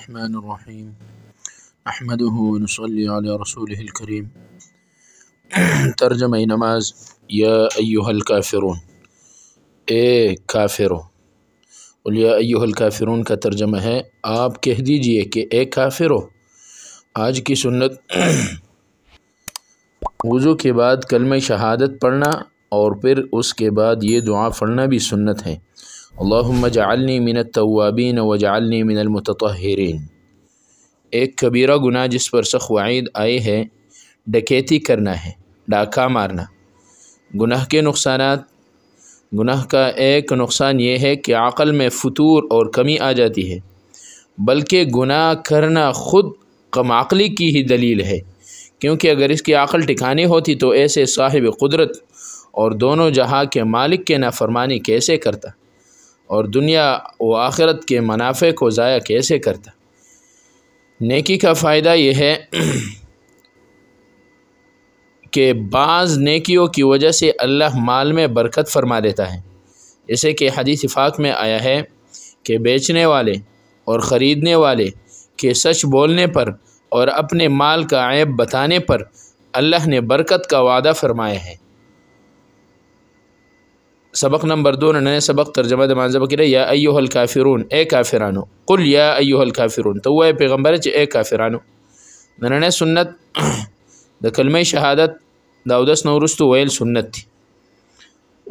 الرحمن ونصلي احمد رسوله صرم ترجمہ نماز یا ایوہ الکافرون اے کافرو فرو ایوہ الکافرون کا ترجمہ ہے آپ کہہ دیجئے کہ اے کافرو آج کی سنت وضو کے بعد کلمہ شہادت پڑھنا اور پھر اس کے بعد یہ دعا پڑھنا بھی سنت ہے اللہم جعلنی من التوابین و جعلنی من المتطہرین ایک کبیرہ گناہ جس پر سخ وعید آئے ہے ڈکیتی کرنا ہے ڈاکہ مارنا گناہ کے نقصانات گناہ کا ایک نقصان یہ ہے کہ عقل میں فطور اور کمی آ جاتی ہے بلکہ گناہ کرنا خود کم عقلی کی ہی دلیل ہے کیونکہ اگر اس کی عقل ٹھکانی ہوتی تو ایسے صاحب قدرت اور دونوں جہاں کے مالک کے نافرمانی کیسے کرتا اور دنیا و آخرت کے منافع کو ضائع کیسے کرتا نیکی کا فائدہ یہ ہے کہ بعض نیکیوں کی وجہ سے اللہ مال میں برکت فرما دیتا ہے جیسے کہ حدیث فاق میں آیا ہے کہ بیچنے والے اور خریدنے والے کے سچ بولنے پر اور اپنے مال کا عیب بتانے پر اللہ نے برکت کا وعدہ فرمایا ہے سبق نمبر 2 نه سبق ترجمه د مانځب کې یا ایها الکافرون اے کافرانو قل یا ایها الکافرون ته وای پیغمبر چې اے کافرانو نننه سنت د کلمې شهادت دا اودس نو ورستو ویل سنت دی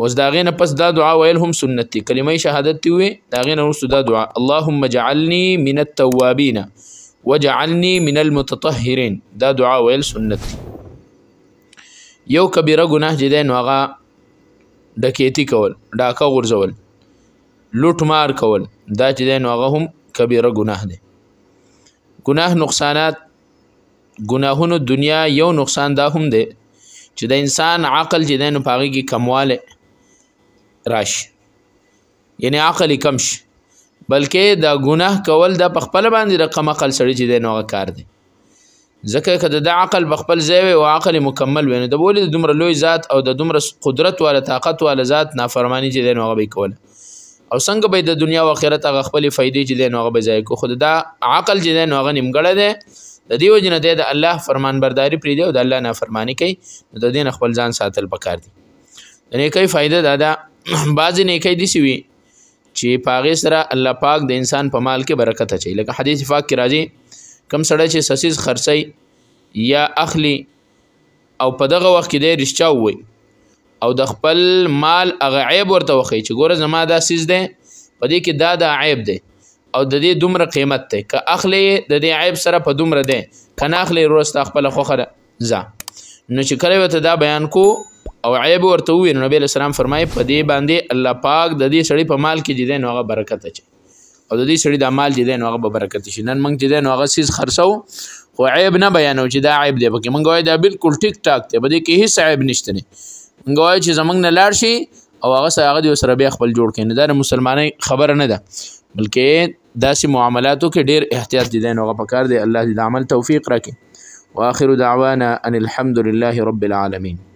اوس داغه نه پس دا دعا ویل هم سنت دی کلمې شهادت دی وی داغه نه ورستو دا دعا اللهم اجعلني من التوابین وجعلني من المتطهرين دا دعا ویل سنت دی یو کبیره ګناه جدي نو هغه ډکېتی کول ډاکه غورځول لوټ مار کول دا چې دی نو هغه هم کبیره ګناه دی ګناه نقصانات ګناهونو دنیا یو نقصان دا هم دی چې د انسان عقل چې دی نو پاغې کې کمواله راشي یعنی عقل کم شي بلکې دا ګناه کول دا په خپل باندې رقم عقل سړی چې دی نو هغه کار دی ځکه کده د عقل بخپل ځای او عقل مکمل ویني د بولې دومره لوی ذات او د دومره قدرت والا طاقت والا ذات نافرمانی چې دین هغه به کوله او څنګه به د دنیا او آخرت هغه خپل فائدې چې دین هغه به ځای کو خود دا عقل چې دین هغه نیمګړه ده د دیو جن د الله فرمانبرداري پری دی او د الله نافرمانی کوي نو د دین خپل ځان ساتل پکار دی د نیکي فائدہ دادا بعض نیکي دي سی وی چې پاغه سره الله پاک د انسان په مال کې برکت اچي لکه حدیث پاک کې راځي کم سړی چې سسیز خرڅي یا اخلي او په دغه وخت کې دی رښتیا ووي او د خپل مال هغه عیب ورته وخی چې ګوره زما دا سیز دی په دې کې دا دا عیب دی او د دې دومره قیمت دی که اخلی د دې عیب سره په دومره دی که نه اخلی وروسته خپله خوښه ده ځه نو چې کله ورته دا بیان کو او عیب ورته وویل نو نبی السلام فرمایي په دې باندې الله پاک د دې سړي په مال کې دی نو هغه برکت اچي او د دې سړي د مال چې دین هغه به برکت شي نن موږ چې دین هغه سیس خرڅو خو عیب نه بیانو چې دا عیب دی پکې موږ وایو دا بالکل ټیک ټاک دی بده کې هیڅ عیب نشته نه موږ وایو چې زمنګ نه لاړ شي او هغه سره د سره به خپل جوړ کین دا مسلمانې خبر نه ده بلکې داسې معاملاتو کې ډیر احتیاط دي دین هغه پکار دی الله دې عمل توفیق راکړي واخر دعوانا ان الحمد لله رب العالمين